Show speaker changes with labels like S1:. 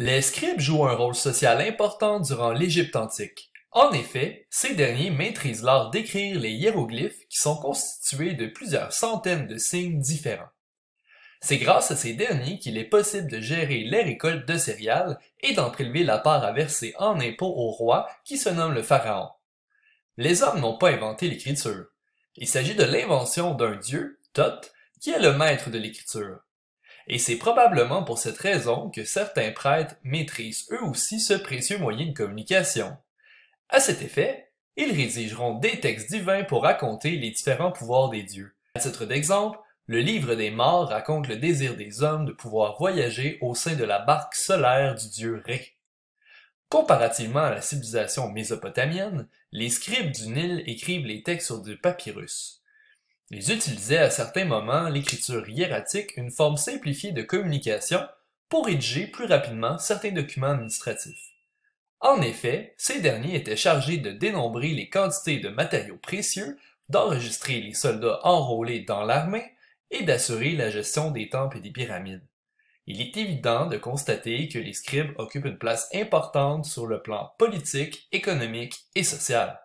S1: Les scribes jouent un rôle social important durant l'Égypte antique. En effet,
S2: ces derniers maîtrisent l'art d'écrire les hiéroglyphes qui sont constitués de plusieurs centaines de signes différents. C'est grâce à ces derniers qu'il est possible de gérer les récoltes de céréales et d'en prélever la part à verser en impôt au roi qui se nomme le pharaon. Les hommes n'ont pas inventé l'écriture. Il s'agit de l'invention d'un dieu, Thoth, qui est le maître de l'écriture. Et c'est probablement pour cette raison que certains prêtres maîtrisent eux aussi ce précieux moyen de communication. À cet effet, ils rédigeront des textes divins pour raconter les différents pouvoirs des dieux. À titre d'exemple, le livre des morts raconte le désir des hommes de pouvoir voyager au sein de la barque solaire du dieu Ré. Comparativement à la civilisation mésopotamienne, les scribes du Nil écrivent les textes sur du papyrus. Ils utilisaient à certains moments l'écriture hiératique, une forme simplifiée de communication, pour rédiger plus rapidement certains documents administratifs. En effet, ces derniers étaient chargés de dénombrer les quantités de matériaux précieux, d'enregistrer les soldats enrôlés dans l'armée et d'assurer la gestion des temples et des pyramides. Il est évident de constater que
S1: les scribes occupent une place importante sur le plan politique, économique et social.